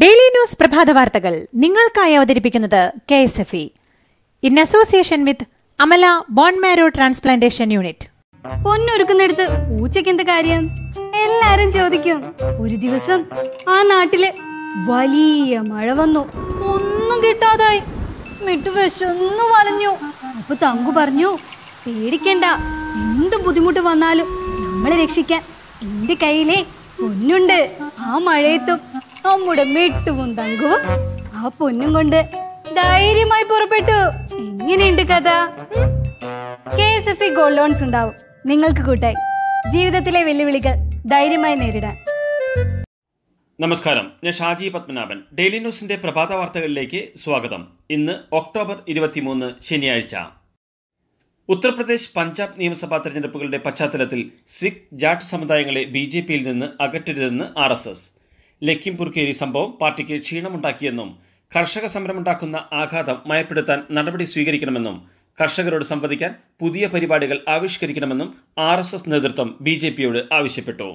daily news പ്രഭാത വാർത്തകൾ നിങ്ങൾക്കായി അവതരിപ്പിക്കുന്നത് K S F E in association with Amala bone marrow transplantation unit പൊന്നൊരുക്കുന്നിടത്ത് പൂച്ചയ്ക്ക് എന്ത് കാര്യം എല്ലാരും ചോദിക്കും ഒരു ദിവസം ആ നാട്ടില് വലിയ മഴ വന്നു ഒന്നും കിട്ടാതായി മിട്ടു വിശന്നു വലഞ്ഞു അപ്പൊ തങ്കു പറഞ്ഞു പേടിക്കണ്ട എന്ത് ബുദ്ധിമുട്ട് വന്നാലും നമ്മളെ രക്ഷിക്കാൻ എന്റെ കയ്യിലെ പൊന്നുണ്ട് ആ മഴയത്തും നമ്മുടെ മിട്ടുവും തങ്കുവും ആ പൊന്നും കൊണ്ട് ധൈര്യമായി പുറപ്പെട്ടു എങ്ങനെയുണ്ട് കഥ K S F E gold loans ഉണ്ടാവും നിങ്ങൾക്ക് കൂട്ടായി ജീവിതത്തിലെ വെല്ലുവിളികൾ ധൈര്യമായി നേരിടാൻ നമസ്കാരം ഞാൻ ഷാജി പത്മനാഭൻ ഡെയിലി ന്യൂസിന്റെ പ്രഭാത വാർത്തകളിലേക്ക് സ്വാഗതം ഇന്ന് ഒക്ടോബർ ഇരുപത്തിമൂന്ന് ശനിയാഴ്ച ഉത്തർപ്രദേശ് പഞ്ചാബ് നിയമസഭാ തെരഞ്ഞെടുപ്പുകളുടെ പശ്ചാത്തലത്തിൽ സിഖ് ജാട്ട് സമുദായങ്ങളെ ബി ജെ പിയിൽ നിന്ന് അകറ്റരുതെന്ന് ആർ എസ് എസ് കേരി സംഭവം പാർട്ടിക്ക് ക്ഷീണമുണ്ടാക്കിയെന്നും കർഷക സമരമുണ്ടാക്കുന്ന ആഘാതം മയപ്പെടുത്താൻ നടപടി സ്വീകരിക്കണമെന്നും കർഷകരോട് സംവദിക്കാൻ പുതിയ പരിപാടികൾ ആവിഷ്കരിക്കണമെന്നും ആർ എസ് എസ് നേതൃത്വം ബി ജെ പിയോട് ആവശ്യപ്പെട്ടു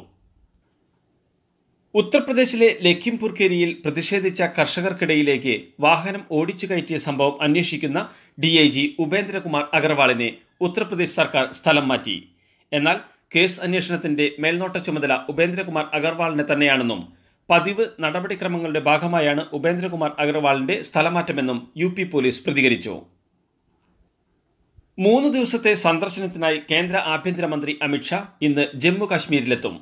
ഉത്തർപ്രദേശിലെ കേരിയിൽ പ്രതിഷേധിച്ച കർഷകർക്കിടയിലേക്ക് വാഹനം ഓടിച്ചു കയറ്റിയ സംഭവം അന്വേഷിക്കുന്ന ഡി ഐ ജി ഉപേന്ദ്രകുമാർ അഗർവാളിനെ ഉത്തർപ്രദേശ് സർക്കാർ സ്ഥലം മാറ്റി എന്നാൽ കേസ് അന്വേഷണത്തിന്റെ മേൽനോട്ട ചുമതല ഉപേന്ദ്രകുമാർ അഗർവാളിന് തന്നെയാണെന്നും പതിവ് നടപടിക്രമങ്ങളുടെ ഭാഗമായാണ് ഉപേന്ദ്രകുമാർ അഗർവാളിന്റെ സ്ഥലമാറ്റമെന്നും യു പി പോലീസ് പ്രതികരിച്ചു മൂന്ന് ദിവസത്തെ സന്ദർശനത്തിനായി കേന്ദ്ര ആഭ്യന്തരമന്ത്രി അമിത്ഷാ ഇന്ന് ജമ്മു കാശ്മീരിലെത്തും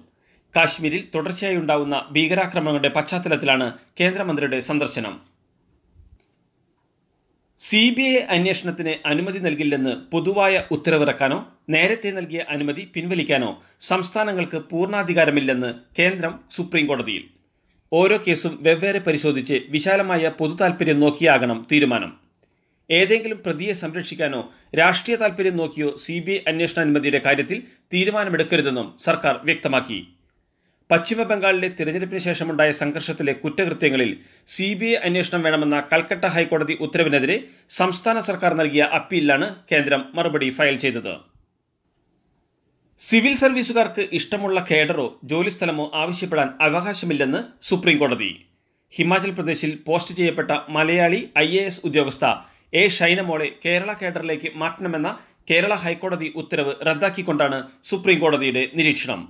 കാശ്മീരിൽ തുടർച്ചയായി ഉണ്ടാകുന്ന ഭീകരാക്രമണങ്ങളുടെ പശ്ചാത്തലത്തിലാണ് കേന്ദ്രമന്ത്രിയുടെ സന്ദർശനം സി ബി ഐ അന്വേഷണത്തിന് അനുമതി നൽകില്ലെന്ന് പൊതുവായ ഉത്തരവിറക്കാനോ നേരത്തെ നൽകിയ അനുമതി പിൻവലിക്കാനോ സംസ്ഥാനങ്ങൾക്ക് പൂർണ്ണാധികാരമില്ലെന്ന് കേന്ദ്രം സുപ്രീംകോടതിയിൽ ഓരോ കേസും വെവ്വേറെ പരിശോധിച്ച് വിശാലമായ പൊതു താൽപ്പര്യം നോക്കിയാകണം തീരുമാനം ഏതെങ്കിലും പ്രതിയെ സംരക്ഷിക്കാനോ രാഷ്ട്രീയ താൽപ്പര്യം നോക്കിയോ സി ബി ഐ അന്വേഷണ അനുമതിയുടെ കാര്യത്തിൽ തീരുമാനമെടുക്കരുതെന്നും സർക്കാർ വ്യക്തമാക്കി പശ്ചിമബംഗാളിലെ തിരഞ്ഞെടുപ്പിന് ശേഷമുണ്ടായ സംഘർഷത്തിലെ കുറ്റകൃത്യങ്ങളിൽ സി ബി ഐ അന്വേഷണം വേണമെന്ന കൽക്കട്ട ഹൈക്കോടതി ഉത്തരവിനെതിരെ സംസ്ഥാന സർക്കാർ നൽകിയ അപ്പീലിലാണ് കേന്ദ്രം മറുപടി ഫയൽ ചെയ്തത് സിവിൽ സർവീസുകാർക്ക് ഇഷ്ടമുള്ള കേഡറോ ജോലിസ്ഥലമോ ആവശ്യപ്പെടാൻ അവകാശമില്ലെന്ന് സുപ്രീം കോടതി ഹിമാചൽ പ്രദേശിൽ പോസ്റ്റ് ചെയ്യപ്പെട്ട മലയാളി ഐ എ എസ് ഉദ്യോഗസ്ഥ എ ഷൈനമോളെ കേരള കേഡറിലേക്ക് മാറ്റണമെന്ന കേരള ഹൈക്കോടതി ഉത്തരവ് റദ്ദാക്കിക്കൊണ്ടാണ് സുപ്രീം കോടതിയുടെ നിരീക്ഷണം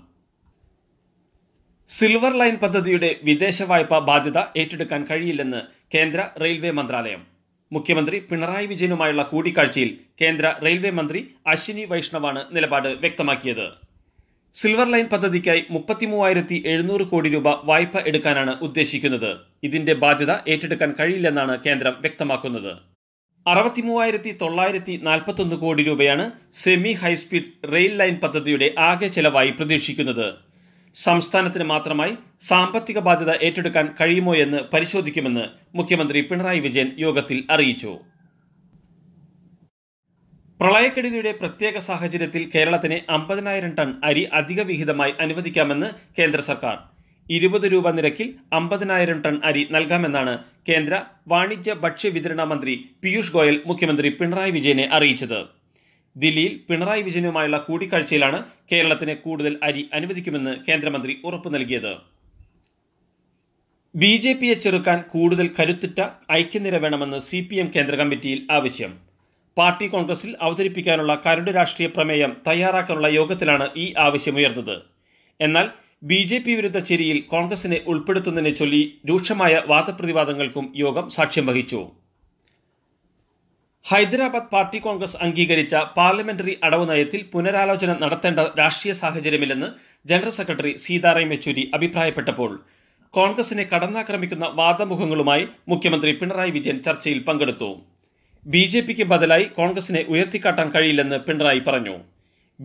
സിൽവർ ലൈൻ പദ്ധതിയുടെ വിദേശ വായ്പ ബാധ്യത ഏറ്റെടുക്കാൻ കഴിയില്ലെന്ന് കേന്ദ്ര റെയിൽവേ മന്ത്രാലയം മുഖ്യമന്ത്രി പിണറായി വിജയനുമായുള്ള കൂടിക്കാഴ്ചയിൽ കേന്ദ്ര റെയിൽവേ മന്ത്രി അശ്വിനി വൈഷ്ണവാണ് നിലപാട് വ്യക്തമാക്കിയത് സിൽവർ ലൈൻ പദ്ധതിക്കായി മുപ്പത്തിമൂവായിരത്തി എഴുന്നൂറ് കോടി രൂപ വായ്പ എടുക്കാനാണ് ഉദ്ദേശിക്കുന്നത് ഇതിന്റെ ബാധ്യത ഏറ്റെടുക്കാൻ കഴിയില്ലെന്നാണ് കേന്ദ്രം വ്യക്തമാക്കുന്നത് അറുപത്തിമൂവായിരത്തി തൊള്ളായിരത്തി നാൽപ്പത്തൊന്ന് കോടി രൂപയാണ് സെമി ഹൈസ്പീഡ് റെയിൽ ലൈൻ പദ്ധതിയുടെ ആകെ ചെലവായി പ്രതീക്ഷിക്കുന്നത് സംസ്ഥാനത്തിന് മാത്രമായി സാമ്പത്തിക ബാധ്യത ഏറ്റെടുക്കാൻ കഴിയുമോ എന്ന് പരിശോധിക്കുമെന്ന് മുഖ്യമന്ത്രി പിണറായി വിജയൻ യോഗത്തിൽ അറിയിച്ചു പ്രളയക്കെടുതിയുടെ പ്രത്യേക സാഹചര്യത്തിൽ കേരളത്തിന് അമ്പതിനായിരം ടൺ അരി അധിക വിഹിതമായി അനുവദിക്കാമെന്ന് കേന്ദ്ര സർക്കാർ ഇരുപത് രൂപ നിരക്കിൽ അമ്പതിനായിരം ടൺ അരി നൽകാമെന്നാണ് കേന്ദ്ര വാണിജ്യ ഭക്ഷ്യ വിതരണ മന്ത്രി പീയൂഷ് ഗോയൽ മുഖ്യമന്ത്രി പിണറായി വിജയനെ അറിയിച്ചത് ദില്ലിയിൽ പിണറായി വിജയനുമായുള്ള കൂടിക്കാഴ്ചയിലാണ് കേരളത്തിന് കൂടുതൽ അരി അനുവദിക്കുമെന്ന് കേന്ദ്രമന്ത്രി ഉറപ്പു നൽകിയത് ബി ജെ പിയെ ചെറുക്കാൻ കൂടുതൽ കരുത്തിട്ട ഐക്യനിര വേണമെന്ന് സി പി എം കേന്ദ്ര കമ്മിറ്റിയിൽ ആവശ്യം പാർട്ടി കോൺഗ്രസിൽ അവതരിപ്പിക്കാനുള്ള കരട് രാഷ്ട്രീയ പ്രമേയം തയ്യാറാക്കാനുള്ള യോഗത്തിലാണ് ഈ ആവശ്യമുയർന്നത് എന്നാൽ ബി ജെ പി വിരുദ്ധ ചെരിയിൽ കോൺഗ്രസിനെ ഉൾപ്പെടുത്തുന്നതിനെ ചൊല്ലി രൂക്ഷമായ വാദപ്രതിവാദങ്ങൾക്കും യോഗം സാക്ഷ്യം വഹിച്ചു ഹൈദരാബാദ് പാർട്ടി കോൺഗ്രസ് അംഗീകരിച്ച പാർലമെന്ററി അടവ് നയത്തിൽ പുനരാലോചന നടത്തേണ്ട രാഷ്ട്രീയ സാഹചര്യമില്ലെന്ന് ജനറൽ സെക്രട്ടറി സീതാറാം യെച്ചൂരി അഭിപ്രായപ്പെട്ടപ്പോൾ കോൺഗ്രസിനെ കടന്നാക്രമിക്കുന്ന വാദമുഖങ്ങളുമായി മുഖ്യമന്ത്രി പിണറായി വിജയൻ ചർച്ചയിൽ പങ്കെടുത്തു ബി ജെ പിക്ക് ബദലായി കോൺഗ്രസിനെ ഉയർത്തിക്കാട്ടാൻ കഴിയില്ലെന്ന് പിണറായി പറഞ്ഞു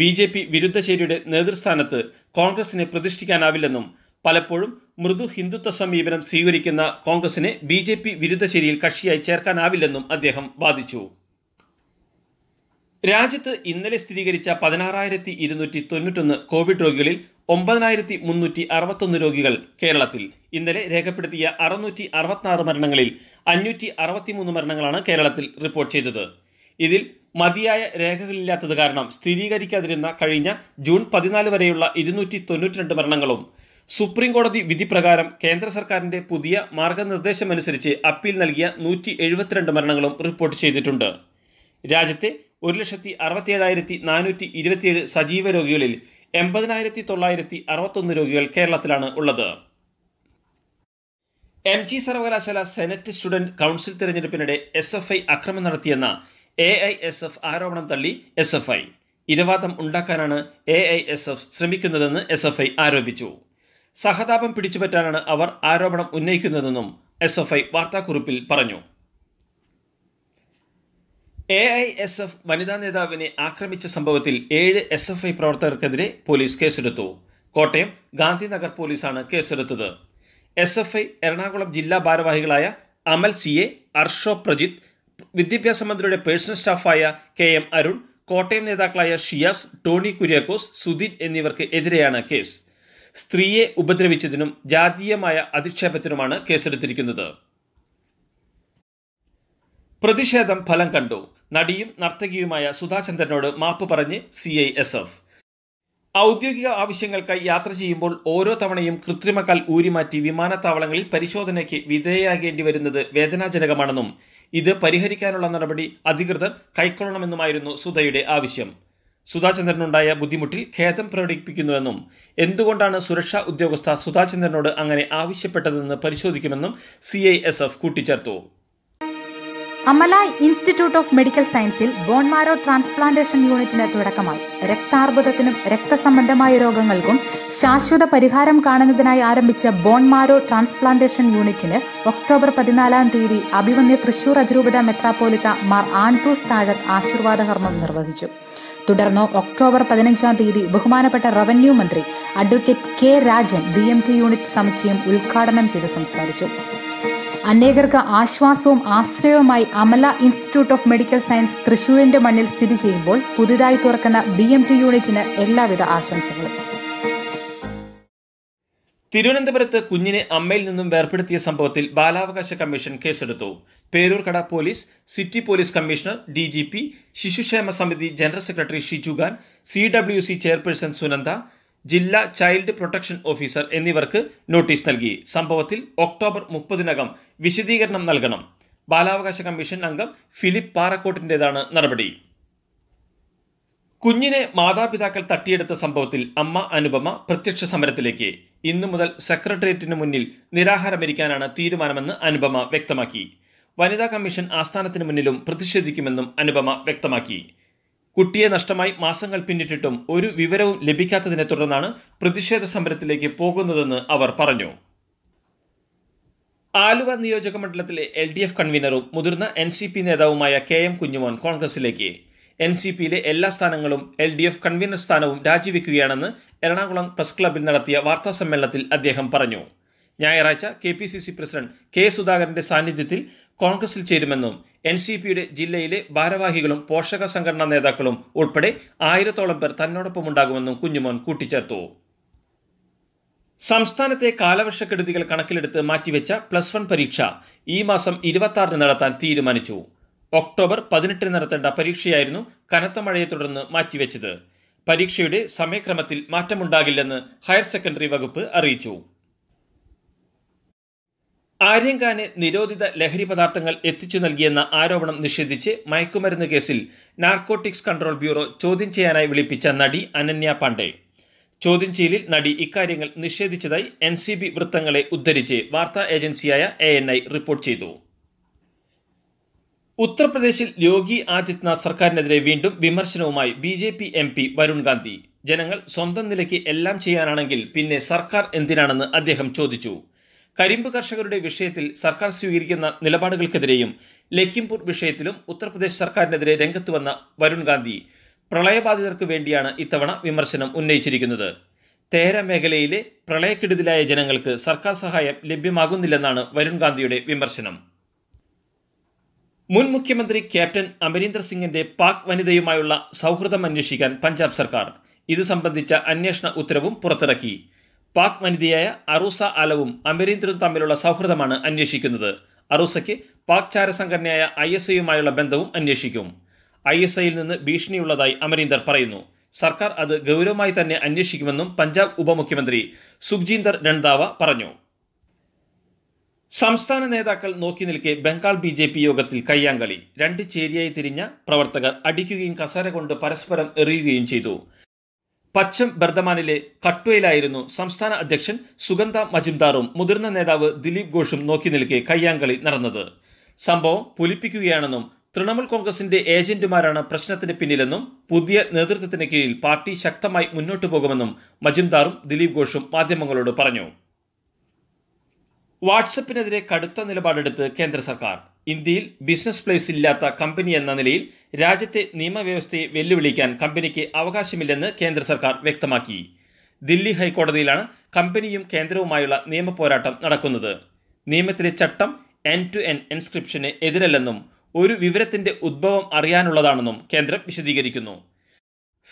ബി ജെ പി വിരുദ്ധശേരിയുടെ നേതൃസ്ഥാനത്ത് കോൺഗ്രസിനെ പ്രതിഷ്ഠിക്കാനാവില്ലെന്നും പലപ്പോഴും മൃദു ഹിന്ദുത്വ സമീപനം സ്വീകരിക്കുന്ന കോൺഗ്രസിനെ ബി ജെ പി വിരുദ്ധ ശരിയിൽ കക്ഷിയായി ചേർക്കാനാവില്ലെന്നും അദ്ദേഹം വാദിച്ചു രാജ്യത്ത് ഇന്നലെ സ്ഥിരീകരിച്ച പതിനാറായിരത്തി ഇരുന്നൂറ്റി തൊണ്ണൂറ്റൊന്ന് കോവിഡ് രോഗികളിൽ ഒമ്പതിനായിരത്തി മുന്നൂറ്റി അറുപത്തൊന്ന് രോഗികൾ കേരളത്തിൽ ഇന്നലെ രേഖപ്പെടുത്തിയ അറുന്നൂറ്റി അറുപത്തിനാറ് മരണങ്ങളിൽ അഞ്ഞൂറ്റി അറുപത്തി മൂന്ന് മരണങ്ങളാണ് കേരളത്തിൽ റിപ്പോർട്ട് ചെയ്തത് ഇതിൽ മതിയായ രേഖകളില്ലാത്തത് കാരണം സ്ഥിരീകരിക്കാതിരുന്ന കഴിഞ്ഞ ജൂൺ പതിനാല് വരെയുള്ള ഇരുന്നൂറ്റി തൊണ്ണൂറ്റിരണ്ട് മരണങ്ങളും സുപ്രീം കോടതി വിധി പ്രകാരം കേന്ദ്ര സർക്കാരിന്റെ പുതിയ മാർഗനിർദ്ദേശമനുസരിച്ച് അപ്പീൽ നൽകിയ നൂറ്റി എഴുപത്തിരണ്ട് മരണങ്ങളും റിപ്പോർട്ട് ചെയ്തിട്ടുണ്ട് രാജ്യത്തെ ഒരു ലക്ഷത്തി അറുപത്തിയേഴായിരത്തി നാനൂറ്റി ഇരുപത്തിയേഴ് സജീവ രോഗികളിൽ എൺപതിനായിരത്തി തൊള്ളായിരത്തി അറുപത്തൊന്ന് രോഗികൾ കേരളത്തിലാണ് ഉള്ളത് എം ജി സർവകലാശാല സെനറ്റ് സ്റ്റുഡന്റ് കൗൺസിൽ തെരഞ്ഞെടുപ്പിനിടെ എസ് എഫ് ഐ അക്രമം നടത്തിയെന്ന എ ഐ എസ് എഫ് ആരോപണം തള്ളി എസ് എഫ് ഐ ഇരവാദം ഉണ്ടാക്കാനാണ് എ ഐ എസ് എഫ് ശ്രമിക്കുന്നതെന്ന് എസ് എഫ് ഐ ആരോപിച്ചു സഹതാപം പിടിച്ചുപറ്റാനാണ് അവർ ആരോപണം ഉന്നയിക്കുന്നതെന്നും എസ് എഫ് ഐ വാർത്താക്കുറിപ്പിൽ പറഞ്ഞു എ ഐ എസ് എഫ് വനിതാ നേതാവിനെ ആക്രമിച്ച സംഭവത്തിൽ ഏഴ് എസ് എഫ് ഐ പ്രവർത്തകർക്കെതിരെ പോലീസ് കേസെടുത്തു കോട്ടയം ഗാന്ധിനഗർ പോലീസാണ് കേസെടുത്തത് എസ് എഫ് ഐ എറണാകുളം ജില്ലാ ഭാരവാഹികളായ അമൽ സി എ അർഷോ പ്രജിത്ത് വിദ്യാഭ്യാസ മന്ത്രിയുടെ പേഴ്സണൽ സ്റ്റാഫായ കെ എം അരുൺ കോട്ടയം നേതാക്കളായ ഷിയാസ് ടോണി കുര്യാക്കോസ് സുധീൻ എന്നിവർക്ക് എതിരെയാണ് കേസ് സ്ത്രീയെ ഉപദ്രവിച്ചതിനും ജാതീയമായ അധിക്ഷേപത്തിനുമാണ് കേസെടുത്തിരിക്കുന്നത് പ്രതിഷേധം ഫലം കണ്ടു നടിയും നർത്തകിയുമായ സുധാചന്ദ്രനോട് മാപ്പ് പറഞ്ഞ് സി ഐ എസ് എഫ് ഔദ്യോഗിക ആവശ്യങ്ങൾക്കായി യാത്ര ചെയ്യുമ്പോൾ ഓരോ തവണയും കൃത്രിമക്കാൽ ഊരിമാറ്റി വിമാനത്താവളങ്ങളിൽ പരിശോധനയ്ക്ക് വിധേയയാകേണ്ടി വരുന്നത് വേദനാജനകമാണെന്നും ഇത് പരിഹരിക്കാനുള്ള നടപടി അധികൃതർ കൈക്കൊള്ളണമെന്നുമായിരുന്നു സുധയുടെ ആവശ്യം സുധാചന്ദ്രനുണ്ടായ ബുദ്ധിമുട്ടിൽ ഖേദം പ്രകടിപ്പിക്കുന്നുവെന്നും എന്തുകൊണ്ടാണ് സുരക്ഷാ ഉദ്യോഗസ്ഥ സുധാചന്ദ്രനോട് അങ്ങനെ ആവശ്യപ്പെട്ടതെന്ന് പരിശോധിക്കുമെന്നും സി ഐ എസ് എഫ് കൂട്ടിച്ചേർത്തു അമല ഇൻസ്റ്റിറ്റ്യൂട്ട് ഓഫ് മെഡിക്കൽ സയൻസിൽ ബോൺമാരോ ട്രാൻസ്പ്ലാന്റേഷൻ യൂണിറ്റിന് തുടക്കമായി രക്താർബുദത്തിനും രക്തസംബന്ധമായ രോഗങ്ങൾക്കും ശാശ്വത പരിഹാരം കാണുന്നതിനായി ആരംഭിച്ച ബോൺമാരോ ട്രാൻസ്പ്ലാന്റേഷൻ യൂണിറ്റിന് ഒക്ടോബർ പതിനാലാം തീയതി അഭിമന്യ തൃശൂർ അതിരൂപത മെത്രാപ്പോലിത്ത മാർ ആൻഡ്രൂസ് താഴത്ത് കർമ്മം നിർവഹിച്ചു തുടർന്ന് ഒക്ടോബർ പതിനഞ്ചാം തീയതി ബഹുമാനപ്പെട്ട റവന്യൂ മന്ത്രി advocate K Rajan B M T unit സമുച്ചയം ഉദ്ഘാടനം ചെയ്ത് സംസാരിച്ചു അനേകർക്ക് ആശ്വാസവും ആശ്രയവുമായി Amala institute of medical science തൃശൂരിന്റെ മണ്ണിൽ സ്ഥിതി ചെയ്യുമ്പോൾ പുതുതായി തുറക്കുന്ന ബി യൂണിറ്റിന് എല്ലാവിധ ആശംസകളും തിരുവനന്തപുരത്ത് കുഞ്ഞിനെ അമ്മയിൽ നിന്നും വേർപ്പെടുത്തിയ സംഭവത്തിൽ ബാലാവകാശ കമ്മീഷൻ കേസെടുത്തു Peroorkada police city police commissioner D G P ശിശുക്ഷേമ സമിതി general secretary Shijukhan C W C chairperson Sunanda ജില്ലാ ചൈൽഡ് പ്രൊട്ടക്ഷൻ ഓഫീസർ എന്നിവർക്ക് നോട്ടീസ് നൽകി സംഭവത്തിൽ ഒക്ടോബർ മുപ്പതിനകം വിശദീകരണം നൽകണം ബാലാവകാശ കമ്മീഷൻ അംഗം ഫിലിപ്പ് പാറക്കോട്ടിൻ്റെതാണ് നടപടി കുഞ്ഞിനെ മാതാപിതാക്കൾ തട്ടിയെടുത്ത സംഭവത്തിൽ അമ്മ അനുപമ പ്രത്യക്ഷ സമരത്തിലേക്ക് ഇന്നു മുതൽ സെക്രട്ടേറിയറ്റിന് മുന്നിൽ നിരാഹാരമിരിക്കാനാണ് തീരുമാനമെന്ന് അനുപമ വ്യക്തമാക്കി വനിതാ കമ്മീഷൻ ആസ്ഥാനത്തിന് മുന്നിലും പ്രതിഷേധിക്കുമെന്നും അനുപമ വ്യക്തമാക്കി കുട്ടിയെ നഷ്ടമായി മാസങ്ങൾ പിന്നിട്ടിട്ടും ഒരു വിവരവും ലഭിക്കാത്തതിനെ തുടർന്നാണ് പ്രതിഷേധ സമരത്തിലേക്ക് പോകുന്നതെന്ന് അവർ പറഞ്ഞു ആലുവ മണ്ഡലത്തിലെ എൽ ഡി എഫ് കൺവീനറും മുതിർന്ന എൻ സി പി നേതാവുമായ കെ എം കുഞ്ഞുമോൻ കോൺഗ്രസിലേക്ക് എൻ സി പിയിലെ എല്ലാ സ്ഥാനങ്ങളും എൽ ഡി എഫ് കൺവീനർ സ്ഥാനവും രാജിവെക്കുകയാണെന്ന് എറണാകുളം പ്രസ് ക്ലബിൽ നടത്തിയ വാർത്താ സമ്മേളനത്തിൽ അദ്ദേഹം പറഞ്ഞു ഞായറാഴ്ച K P C C president K സുധാകരന്റെ സാന്നിധ്യത്തിൽ കോൺഗ്രസിൽ ചേരുമെന്നും എൻ സി പിയുടെ ജില്ലയിലെ ഭാരവാഹികളും പോഷക സംഘടനാ നേതാക്കളും ഉൾപ്പെടെ ആയിരത്തോളം പേർ തന്നോടൊപ്പം ഉണ്ടാകുമെന്നും കുഞ്ഞുമോൻ കൂട്ടിച്ചേർത്തു സംസ്ഥാനത്തെ കാലവർഷക്കെടുതികൾ കണക്കിലെടുത്ത് മാറ്റിവെച്ച പ്ലസ് വൺ പരീക്ഷ ഈ മാസം ഇരുപത്തി നടത്താൻ തീരുമാനിച്ചു ഒക്ടോബർ പതിനെട്ടിന് നടത്തേണ്ട പരീക്ഷയായിരുന്നു കനത്ത മഴയെ തുടർന്ന് മാറ്റിവെച്ചത് പരീക്ഷയുടെ സമയക്രമത്തിൽ മാറ്റമുണ്ടാകില്ലെന്ന് ഹയർ സെക്കൻഡറി വകുപ്പ് അറിയിച്ചു ആര്യങ്കാന് നിരോധിത ലഹരി പദാർത്ഥങ്ങൾ എത്തിച്ചു നൽകിയെന്ന ആരോപണം നിഷേധിച്ച് മയക്കുമരുന്ന് കേസിൽ നാർക്കോട്ടിക്സ് കൺട്രോൾ ബ്യൂറോ ചോദ്യം ചെയ്യാനായി വിളിപ്പിച്ച നടി അനന്യ പാണ്ഡെ ചോദ്യം ചെയ്യലിൽ നടി ഇക്കാര്യങ്ങൾ നിഷേധിച്ചതായി എൻ സി ബി വൃത്തങ്ങളെ ഉദ്ധരിച്ച് വാർത്താ ഏജൻസിയായ എ റിപ്പോർട്ട് ചെയ്തു ഉത്തർപ്രദേശിൽ യോഗി ആദിത്യനാഥ് സർക്കാരിനെതിരെ വീണ്ടും വിമർശനവുമായി B J P M P Varun Gandhi ജനങ്ങൾ സ്വന്തം നിലയ്ക്ക് എല്ലാം ചെയ്യാനാണെങ്കിൽ പിന്നെ സർക്കാർ എന്തിനാണെന്ന് അദ്ദേഹം ചോദിച്ചു കരിമ്പ് കർഷകരുടെ വിഷയത്തിൽ സർക്കാർ സ്വീകരിക്കുന്ന നിലപാടുകൾക്കെതിരെയും ലഖിംപൂർ വിഷയത്തിലും ഉത്തർപ്രദേശ് സർക്കാരിനെതിരെ രംഗത്ത് വന്ന വരുൺ ഗാന്ധി പ്രളയബാധിതർക്ക് വേണ്ടിയാണ് ഇത്തവണ വിമർശനം ഉന്നയിച്ചിരിക്കുന്നത് തേര മേഖലയിലെ പ്രളയക്കെടുതിലായ ജനങ്ങൾക്ക് സർക്കാർ സഹായം ലഭ്യമാകുന്നില്ലെന്നാണ് വരുൺ ഗാന്ധിയുടെ വിമർശനം മുൻ മുഖ്യമന്ത്രി ക്യാപ്റ്റൻ അമരീന്ദർ സിംഗിന്റെ പാക് വനിതയുമായുള്ള സൗഹൃദം അന്വേഷിക്കാൻ പഞ്ചാബ് സർക്കാർ ഇത് സംബന്ധിച്ച അന്വേഷണ ഉത്തരവും പുറത്തിറക്കി പാക് വനിതയായ അറൂസ ആലവും അമരീന്ദറും തമ്മിലുള്ള സൗഹൃദമാണ് അന്വേഷിക്കുന്നത് അറൂസയ്ക്ക് പാക് ചാര സംഘടനയായ ഐ എസ് ഐയുമായുള്ള ബന്ധവും അന്വേഷിക്കും ഐ എസ് ഐയിൽ നിന്ന് ഭീഷണിയുള്ളതായി അമരീന്ദർ പറയുന്നു സർക്കാർ അത് ഗൗരവമായി തന്നെ അന്വേഷിക്കുമെന്നും പഞ്ചാബ് ഉപമുഖ്യമന്ത്രി സുഖ്ജീന്ദർ രൺദാവ പറഞ്ഞു സംസ്ഥാന നേതാക്കൾ നോക്കി നിൽക്കെ ബംഗാൾ ബി ജെ പി യോഗത്തിൽ കയ്യാങ്കളി രണ്ട് ചേരിയായി തിരിഞ്ഞ പ്രവർത്തകർ അടിക്കുകയും കസര കൊണ്ട് പരസ്പരം എറിയുകയും ചെയ്തു പശ്ചം ബർദമാനിലെ കട്ടുവയിലായിരുന്നു സംസ്ഥാന അധ്യക്ഷൻ സുഗന്ധ മജുംദാറും മുതിർന്ന നേതാവ് ദിലീപ് ഘോഷും നോക്കി നിൽക്കെ കയ്യാങ്കളി നടന്നത് സംഭവം പുലിപ്പിക്കുകയാണെന്നും തൃണമൂൽ കോൺഗ്രസിന്റെ ഏജന്റുമാരാണ് പ്രശ്നത്തിന് പിന്നിലെന്നും പുതിയ നേതൃത്വത്തിന് കീഴിൽ പാർട്ടി ശക്തമായി മുന്നോട്ടു പോകുമെന്നും മജുംദാറും ദിലീപ് ഘോഷും മാധ്യമങ്ങളോട് പറഞ്ഞു വാട്സപ്പിനെതിരെ കടുത്ത നിലപാടെടുത്ത് കേന്ദ്ര സർക്കാർ ഇന്ത്യയിൽ ബിസിനസ് പ്ലേസ് ഇല്ലാത്ത കമ്പനി എന്ന നിലയിൽ രാജ്യത്തെ നിയമവ്യവസ്ഥയെ വെല്ലുവിളിക്കാൻ കമ്പനിക്ക് അവകാശമില്ലെന്ന് കേന്ദ്ര സർക്കാർ വ്യക്തമാക്കി ദില്ലി ഹൈക്കോടതിയിലാണ് കമ്പനിയും കേന്ദ്രവുമായുള്ള നിയമപോരാട്ടം നടക്കുന്നത് നിയമത്തിലെ ചട്ടം എൻ ടു എൻ എൻസ്ക്രിപ്ഷന് എതിരല്ലെന്നും ഒരു വിവരത്തിന്റെ ഉദ്ഭവം അറിയാനുള്ളതാണെന്നും കേന്ദ്രം വിശദീകരിക്കുന്നു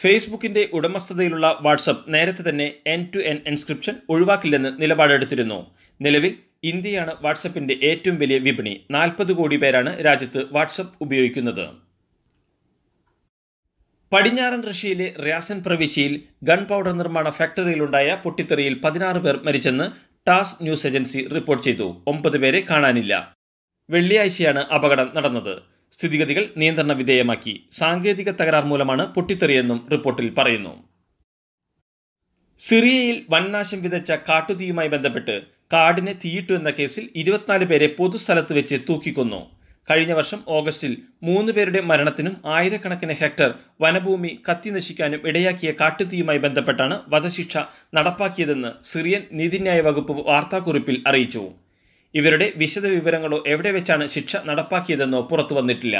ഫേസ്ബുക്കിന്റെ ഉടമസ്ഥതയിലുള്ള വാട്സപ്പ് നേരത്തെ തന്നെ എൻ ടു എൻ എൻസ്ക്രിപ്ഷൻ ഒഴിവാക്കില്ലെന്ന് നിലപാടെടുത്തിരുന്നു നിലവിൽ ഇന്ത്യയാണ് വാട്സപ്പിന്റെ ഏറ്റവും വലിയ വിപണി നാൽപ്പത് കോടി പേരാണ് രാജ്യത്ത് വാട്സപ്പ് ഉപയോഗിക്കുന്നത് പടിഞ്ഞാറൻ റഷ്യയിലെ റിയാസൻ പ്രവിശ്യയിൽ ഗൺ പൗഡർ നിർമ്മാണ ഫാക്ടറിയിലുണ്ടായ പൊട്ടിത്തെറിയിൽ പതിനാറ് പേർ മരിച്ചെന്ന് ടാസ് ന്യൂസ് ഏജൻസി റിപ്പോർട്ട് ചെയ്തു ഒമ്പത് പേരെ കാണാനില്ല വെള്ളിയാഴ്ചയാണ് അപകടം നടന്നത് സ്ഥിതിഗതികൾ നിയന്ത്രണ വിധേയമാക്കി സാങ്കേതിക തകരാർ മൂലമാണ് പൊട്ടിത്തെറിയെന്നും റിപ്പോർട്ടിൽ പറയുന്നു സിറിയയിൽ വൻനാശം വിതച്ച കാട്ടുതീയുമായി ബന്ധപ്പെട്ട് കാടിന് തീയിട്ടു എന്ന കേസിൽ ഇരുപത്തിനാല് പേരെ പൊതുസ്ഥലത്ത് വെച്ച് തൂക്കിക്കൊന്നു കഴിഞ്ഞ വർഷം ഓഗസ്റ്റിൽ മൂന്ന് പേരുടെ മരണത്തിനും ആയിരക്കണക്കിന് ഹെക്ടർ വനഭൂമി കത്തിനശിക്കാനും ഇടയാക്കിയ കാട്ടുതീയുമായി ബന്ധപ്പെട്ടാണ് വധശിക്ഷ നടപ്പാക്കിയതെന്ന് സിറിയൻ നീതിന്യായ വകുപ്പ് വാർത്താക്കുറിപ്പിൽ അറിയിച്ചു ഇവരുടെ വിശദ വിവരങ്ങളോ എവിടെ വെച്ചാണ് ശിക്ഷ നടപ്പാക്കിയതെന്നോ പുറത്തു വന്നിട്ടില്ല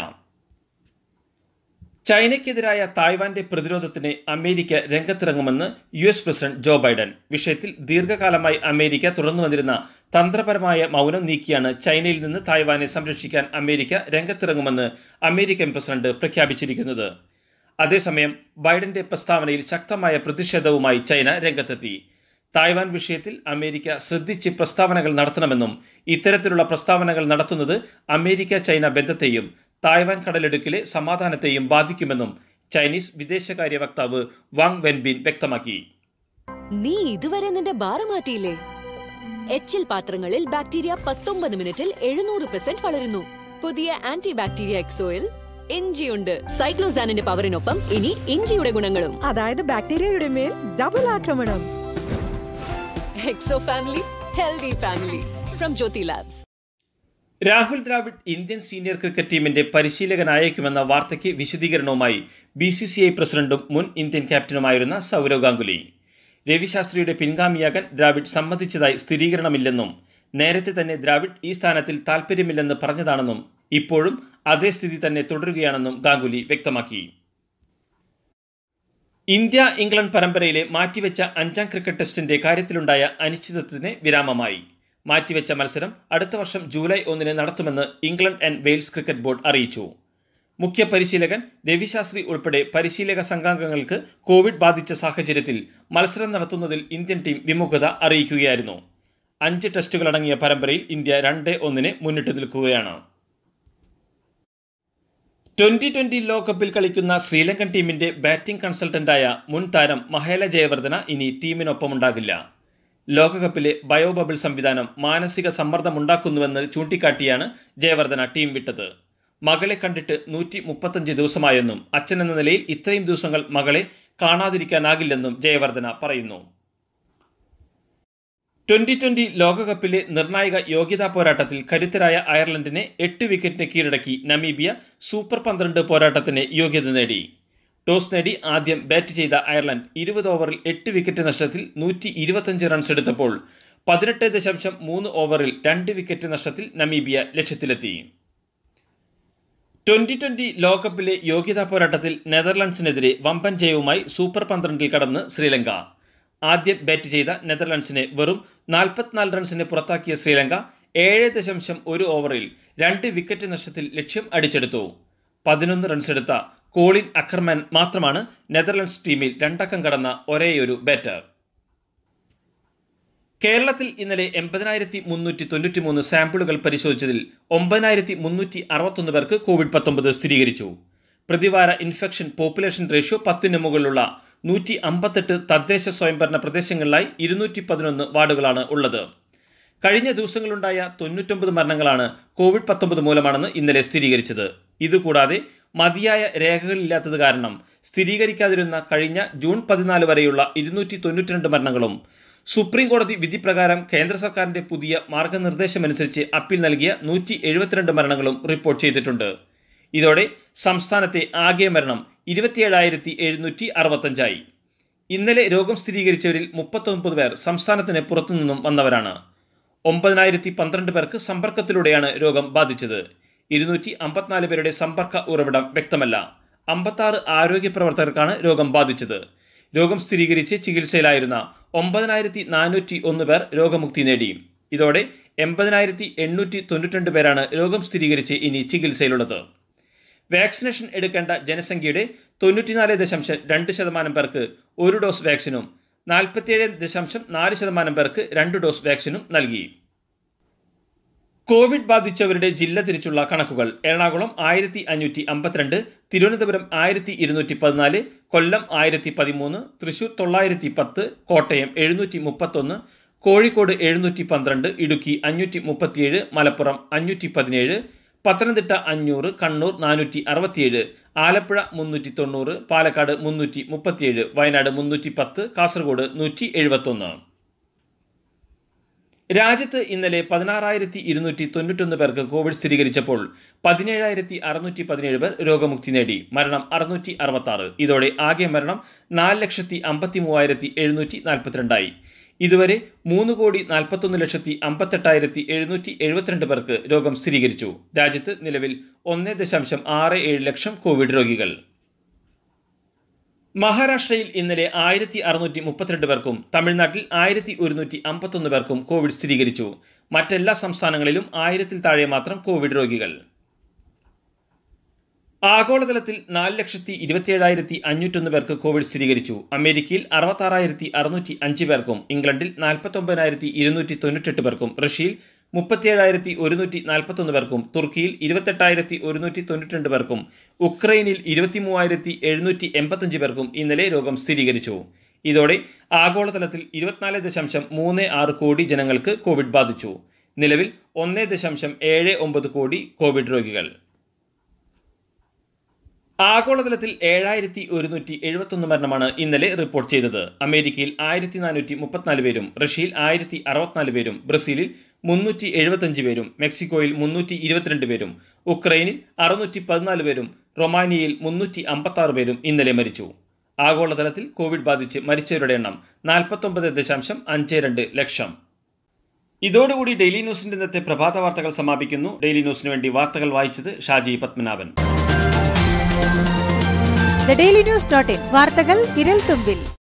ചൈനയ്ക്കെതിരായ തായ്വാന്റെ പ്രതിരോധത്തിന് അമേരിക്ക രംഗത്തിറങ്ങുമെന്ന് U S president Joe Biden വിഷയത്തിൽ ദീർഘകാലമായി അമേരിക്ക തുടർന്നു വന്നിരുന്ന തന്ത്രപരമായ മൗനം നീക്കിയാണ് ചൈനയിൽ നിന്ന് തായ്വാനെ സംരക്ഷിക്കാൻ അമേരിക്ക രംഗത്തിറങ്ങുമെന്ന് അമേരിക്കൻ പ്രസിഡന്റ് പ്രഖ്യാപിച്ചിരിക്കുന്നത് അതേസമയം ബൈഡന്റെ പ്രസ്താവനയിൽ ശക്തമായ പ്രതിഷേധവുമായി ചൈന രംഗത്തെത്തി തായ്വാൻ വിഷയത്തിൽ അമേരിക്ക ശ്രദ്ധിച്ച് പ്രസ്താവനകൾ നടത്തണമെന്നും ഇത്തരത്തിലുള്ള പ്രസ്താവനകൾ നടത്തുന്നത് അമേരിക്ക ചൈന ബന്ധത്തെയും തായ്വാൻ കടലിടുക്കിലെ സമാധാനത്തെയും ബാധിക്കുമെന്നും ചൈനീസ് വിദേശകാര്യ വക്താവ് വാങ് വെൻബിൻ വ്യക്തമാക്കി നീ ഇതുവരെ നിന്റെ ബാറ് മാറ്റിയില്ലേ എച്ചിൽ പാത്രങ്ങളിൽ ബാക്ടീരിയ പത്തൊമ്പത് മിനിറ്റിൽ എഴുന്നൂറ് പെർസെന്റ് വളരുന്നു പുതിയ ആന്റി ബാക്ടീരിയ എക്സോയിൽ ഇഞ്ചിയുണ്ട് സൈക്ലോസാനിന്റെ പവറിനൊപ്പം ഇനി ഇഞ്ചിയുടെ ഗുണങ്ങളും അതായത് ബാക്ടീരിയയുടെ മേൽ ഡബിൾ ആക്രമണം Exo family healthy family from Jyothi labs Rahul Dravid Indian senior cricket ടീമിന്റെ പരിശീലകനായേക്കുമെന്ന വാർത്തയ്ക്ക് വിശദീകരണവുമായി ബി സി സി ഐ പ്രസിഡന്റും മുൻ ഇന്ത്യൻ ക്യാപ്റ്റനുമായിരുന്ന സൗരവ് ഗാംഗുലി രവിശാസ്ത്രിയുടെ പിൻഗാമിയാകാൻ ദ്രാവിഡ് സമ്മതിച്ചതായി സ്ഥിരീകരണമില്ലെന്നും നേരത്തെ തന്നെ ദ്രാവിഡ് ഈ സ്ഥാനത്തിൽ താൽപ്പര്യമില്ലെന്ന് പറഞ്ഞതാണെന്നും ഇപ്പോഴും അതേ സ്ഥിതി തന്നെ തുടരുകയാണെന്നും ഗാംഗുലി വ്യക്തമാക്കി ഇന്ത്യ ഇംഗ്ലണ്ട് പരമ്പരയിലെ മാറ്റിവെച്ച അഞ്ചാം ക്രിക്കറ്റ് ടെസ്റ്റിന്റെ കാര്യത്തിലുണ്ടായ അനിശ്ചിതത്വത്തിന് വിരാമമായി മാറ്റിവെച്ച മത്സരം അടുത്ത വർഷം ജൂലൈ ഒന്നിന് നടത്തുമെന്ന് England and Wales cricket board അറിയിച്ചു മുഖ്യ പരിശീലകൻ രവിശാസ്ത്രി ഉൾപ്പെടെ പരിശീലക സംഘാംഗങ്ങൾക്ക് കോവിഡ് ബാധിച്ച സാഹചര്യത്തിൽ മത്സരം നടത്തുന്നതിൽ ഇന്ത്യൻ ടീം വിമുഖത അറിയിക്കുകയായിരുന്നു അഞ്ച് ടെസ്റ്റുകളടങ്ങിയ പരമ്പരയിൽ ഇന്ത്യ രണ്ട് ഒന്നിന് മുന്നിട്ട് നിൽക്കുകയാണ് ട്വന്റി ട്വന്റി ലോകകപ്പിൽ കളിക്കുന്ന ശ്രീലങ്കൻ ടീമിന്റെ ബാറ്റിംഗ് കൺസൾട്ടന്റായ മുൻ താരം മഹേല ജയവർദ്ധന ഇനി ടീമിനൊപ്പമുണ്ടാകില്ല ലോകകപ്പിലെ ബയോബബിൾ സംവിധാനം മാനസിക സമ്മർദ്ദമുണ്ടാക്കുന്നുവെന്ന് ചൂണ്ടിക്കാട്ടിയാണ് ജയവർദ്ധന ടീം വിട്ടത് മകളെ കണ്ടിട്ട് നൂറ്റി മുപ്പത്തഞ്ച് ദിവസമായെന്നും അച്ഛനെന്ന നിലയിൽ ഇത്രയും ദിവസങ്ങൾ മകളെ കാണാതിരിക്കാനാകില്ലെന്നും ജയവർദ്ധന പറയുന്നു ട്വന്റി ട്വന്റി ലോകകപ്പിലെ നിർണായക യോഗ്യതാ പോരാട്ടത്തിൽ കരുത്തരായ അയർലൻഡിനെ എട്ട് വിക്കറ്റിന് കീഴടക്കി നമീബിയ സൂപ്പർ പന്ത്രണ്ട് പോരാട്ടത്തിന് യോഗ്യത നേടി ടോസ് നേടി ആദ്യം ബാറ്റ് ചെയ്ത അയർലൻഡ് ഇരുപത് ഓവറിൽ എട്ട് വിക്കറ്റ് നഷ്ടത്തിൽ നൂറ്റി ഇരുപത്തഞ്ച് റൺസ് എടുത്തപ്പോൾ പതിനെട്ട് ദശാംശം മൂന്ന് ഓവറിൽ രണ്ട് വിക്കറ്റ് നഷ്ടത്തിൽ നമീബിയ ലക്ഷ്യത്തിലെത്തി ട്വന്റി ട്വന്റി ലോകകപ്പിലെ യോഗ്യതാ പോരാട്ടത്തിൽ നെതർലൻഡ്സിനെതിരെ വമ്പൻ ജയവുമായി സൂപ്പർ പന്ത്രണ്ടിൽ കടന്ന് ശ്രീലങ്ക ആദ്യം ബാറ്റ് ചെയ്ത നെതർലൻഡ്സിനെ വെറും നാൽപ്പത്തിനാല് റൺസിന് പുറത്താക്കിയ ശ്രീലങ്ക ഏഴ് ദശാംശം ഒരു ഓവറിൽ രണ്ട് വിക്കറ്റ് നഷ്ടത്തിൽ ലക്ഷ്യം അടിച്ചെടുത്തു പതിനൊന്ന് റൺസെടുത്ത കോളിൻ അക്കർമാൻ മാത്രമാണ് നെതർലൻഡ്സ് ടീമിൽ രണ്ടക്കം കടന്ന ഒരേയൊരു ബാറ്റർ കേരളത്തിൽ ഇന്നലെ എൺപതിനായിരത്തി മുന്നൂറ്റി തൊണ്ണൂറ്റി മൂന്ന് സാമ്പിളുകൾ പരിശോധിച്ചതിൽ ഒമ്പതിനായിരത്തി മുന്നൂറ്റി അറുപത്തൊന്ന് പേർക്ക് കോവിഡ് പത്തൊമ്പത് സ്ഥിരീകരിച്ചു പ്രതിവാര ഇൻഫെക്ഷൻ പോപ്പുലേഷൻ റേഷ്യോ പത്തിന് മുകളിലുള്ള നൂറ്റി അമ്പത്തെട്ട് തദ്ദേശ സ്വയംഭരണ പ്രദേശങ്ങളിലായി ഇരുന്നൂറ്റി പതിനൊന്ന് വാർഡുകളാണ് ഉള്ളത് കഴിഞ്ഞ ദിവസങ്ങളുണ്ടായ തൊണ്ണൂറ്റൊമ്പത് മരണങ്ങളാണ് കോവിഡ് പത്തൊമ്പത് മൂലമാണെന്ന് ഇന്നലെ സ്ഥിരീകരിച്ചത് ഇതുകൂടാതെ മതിയായ രേഖകളില്ലാത്തത് കാരണം സ്ഥിരീകരിക്കാതിരുന്ന കഴിഞ്ഞ ജൂൺ പതിനാല് വരെയുള്ള ഇരുന്നൂറ്റി തൊണ്ണൂറ്റിരണ്ട് മരണങ്ങളും സുപ്രീം കോടതി വിധി പ്രകാരം കേന്ദ്ര സർക്കാരിന്റെ പുതിയ മാർഗനിർദ്ദേശമനുസരിച്ച് അപ്പീൽ നൽകിയ നൂറ്റി എഴുപത്തിരണ്ട് മരണങ്ങളും റിപ്പോർട്ട് ചെയ്തിട്ടുണ്ട് ഇതോടെ സംസ്ഥാനത്തെ ആകെ മരണം ഇരുപത്തിയേഴായിരത്തി എഴുന്നൂറ്റി അറുപത്തഞ്ചായി ഇന്നലെ രോഗം സ്ഥിരീകരിച്ചവരിൽ മുപ്പത്തൊൻപത് പേർ സംസ്ഥാനത്തിന് പുറത്തുനിന്നും വന്നവരാണ് ഒമ്പതിനായിരത്തി പന്ത്രണ്ട് പേർക്ക് സമ്പർക്കത്തിലൂടെയാണ് രോഗം ബാധിച്ചത് ഇരുന്നൂറ്റി അമ്പത്തിനാല് പേരുടെ സമ്പർക്ക ഉറവിടം വ്യക്തമല്ല അമ്പത്താറ് ആരോഗ്യ പ്രവർത്തകർക്കാണ് രോഗം ബാധിച്ചത് രോഗം സ്ഥിരീകരിച്ച് ചികിത്സയിലായിരുന്ന ഒമ്പതിനായിരത്തി നാനൂറ്റി ഒന്ന് പേർ രോഗമുക്തി നേടി ഇതോടെ എൺപതിനായിരത്തി എണ്ണൂറ്റി തൊണ്ണൂറ്റി രണ്ട് പേരാണ് രോഗം സ്ഥിരീകരിച്ച് ഇനി ചികിത്സയിലുള്ളത് വാക്സിനേഷൻ എടുക്കേണ്ട ജനസംഖ്യയുടെ തൊണ്ണൂറ്റിനാല് ദശാംശം രണ്ട് ശതമാനം പേർക്ക് ഒരു ഡോസ് വാക്സിനും നാൽപ്പത്തിയേഴ് ദശാംശം നാല് ശതമാനം പേർക്ക് രണ്ട് ഡോസ് വാക്സിനും നൽകി കോവിഡ് ബാധിച്ചവരുടെ ജില്ല തിരിച്ചുള്ള കണക്കുകൾ എറണാകുളം ആയിരത്തി അഞ്ഞൂറ്റി അമ്പത്തിരണ്ട് തിരുവനന്തപുരം ആയിരത്തി ഇരുന്നൂറ്റി പതിനാല് കൊല്ലം ആയിരത്തി പതിമൂന്ന് തൃശൂർ തൊള്ളായിരത്തി പത്ത് കോട്ടയം എഴുന്നൂറ്റി മുപ്പത്തൊന്ന് കോഴിക്കോട് എഴുന്നൂറ്റി പന്ത്രണ്ട് ഇടുക്കി അഞ്ഞൂറ്റി മുപ്പത്തിയേഴ് മലപ്പുറം അഞ്ഞൂറ്റി പതിനേഴ് പത്തനംതിട്ട അഞ്ഞൂറ് കണ്ണൂർ നാനൂറ്റി അറുപത്തിയേഴ് ആലപ്പുഴ മുന്നൂറ്റി തൊണ്ണൂറ് പാലക്കാട് മുന്നൂറ്റി മുപ്പത്തിയേഴ് വയനാട് മുന്നൂറ്റി പത്ത് കാസർഗോഡ് നൂറ്റി എഴുപത്തൊന്ന് രാജ്യത്ത് ഇന്നലെ പതിനാറായിരത്തി ഇരുന്നൂറ്റി തൊണ്ണൂറ്റൊന്ന് പേർക്ക് കോവിഡ് സ്ഥിരീകരിച്ചപ്പോൾ പതിനേഴായിരത്തി അറുന്നൂറ്റി പതിനേഴ് പേർ രോഗമുക്തി നേടി മരണം അറുന്നൂറ്റി അറുപത്തി ആറ് ഇതോടെ ആകെ മരണം നാല് ലക്ഷത്തി അമ്പത്തി മൂവായിരത്തി എഴുന്നൂറ്റി നാൽപ്പത്തിരണ്ടായി ഇതുവരെ മൂന്ന് കോടി നാൽപ്പത്തൊന്ന് ലക്ഷത്തി അമ്പത്തെട്ടായിരത്തി എഴുന്നൂറ്റി എഴുപത്തിരണ്ട് പേർക്ക് രോഗം സ്ഥിരീകരിച്ചു രാജ്യത്ത് നിലവിൽ ഒന്ന് ദശാംശം ആറ് ഏഴ് ലക്ഷം കോവിഡ് രോഗികൾ മഹാരാഷ്ട്രയിൽ ഇന്നലെ ആയിരത്തി അറുന്നൂറ്റി മുപ്പത്തിരണ്ട് പേർക്കും തമിഴ്നാട്ടിൽ ആയിരത്തി ഒരുന്നൂറ്റി അമ്പത്തൊന്ന് പേർക്കും കോവിഡ് സ്ഥിരീകരിച്ചു മറ്റെല്ലാ സംസ്ഥാനങ്ങളിലും ആയിരത്തിൽ താഴെ മാത്രം കോവിഡ് രോഗികൾ ആഗോളതലത്തിൽ നാല് ലക്ഷത്തി ഇരുപത്തിയേഴായിരത്തി അഞ്ഞൂറ്റൊന്ന് പേർക്ക് കോവിഡ് സ്ഥിരീകരിച്ചു അമേരിക്കയിൽ അറുപത്താറായിരത്തി അറുന്നൂറ്റി അഞ്ച് പേർക്കും ഇംഗ്ലണ്ടിൽ നാൽപ്പത്തൊമ്പതിനായിരത്തി ഇരുന്നൂറ്റി തൊണ്ണൂറ്റെട്ട് പേർക്കും റഷ്യയിൽ മുപ്പത്തിയേഴായിരത്തി ഒരുന്നൂറ്റി നാൽപ്പത്തൊന്ന് പേർക്കും തുർക്കിയിൽ ഇരുപത്തെട്ടായിരത്തി ഒരുന്നൂറ്റി തൊണ്ണൂറ്റിരണ്ട് പേർക്കും ഉക്രൈനിൽ ഇരുപത്തി മൂവായിരത്തി എഴുന്നൂറ്റി എൺപത്തഞ്ച് പേർക്കും ഇന്നലെ രോഗം സ്ഥിരീകരിച്ചു ഇതോടെ ആഗോളതലത്തിൽ ഇരുപത്തിനാല് ദശാംശം മൂന്ന് ആറ് കോടി ജനങ്ങൾക്ക് കോവിഡ് ബാധിച്ചു നിലവിൽ ഒന്ന് ദശാംശം ഏഴ് ഒമ്പത് കോടി കോവിഡ് രോഗികൾ ആഗോളതലത്തിൽ ഏഴായിരത്തി ഒരുന്നൂറ്റി എഴുപത്തൊന്ന് മരണമാണ് ഇന്നലെ റിപ്പോർട്ട് ചെയ്തത് അമേരിക്കയിൽ ആയിരത്തി നാനൂറ്റി മുപ്പത്തിനാല് പേരും റഷ്യയിൽ ആയിരത്തി അറുപത്തിനാല് പേരും ബ്രസീലിൽ മുന്നൂറ്റി എഴുപത്തഞ്ച് പേരും മെക്സിക്കോയിൽ മുന്നൂറ്റി ഇരുപത്തിരണ്ട് പേരും ഉക്രൈനിൽ അറുന്നൂറ്റി പതിനാല് പേരും റൊമാനിയയിൽ മുന്നൂറ്റി അമ്പത്താറ് പേരും ഇന്നലെ മരിച്ചു ആഗോളതലത്തിൽ കോവിഡ് ബാധിച്ച് മരിച്ചവരുടെ എണ്ണം നാൽപ്പത്തൊമ്പത് ദശാംശം അഞ്ച് രണ്ട് ലക്ഷം ഇതോടുകൂടി ഡെയിലി ന്യൂസിന്റെ ഇന്നത്തെ പ്രഭാത വാർത്തകൾ സമാപിക്കുന്നു ഡെയിലി ന്യൂസിന് വേണ്ടി വാർത്തകൾ വായിച്ചത് ഷാജി പത്മനാഭൻ വാർത്തകൾ വിരൽ തുമ്പിൽ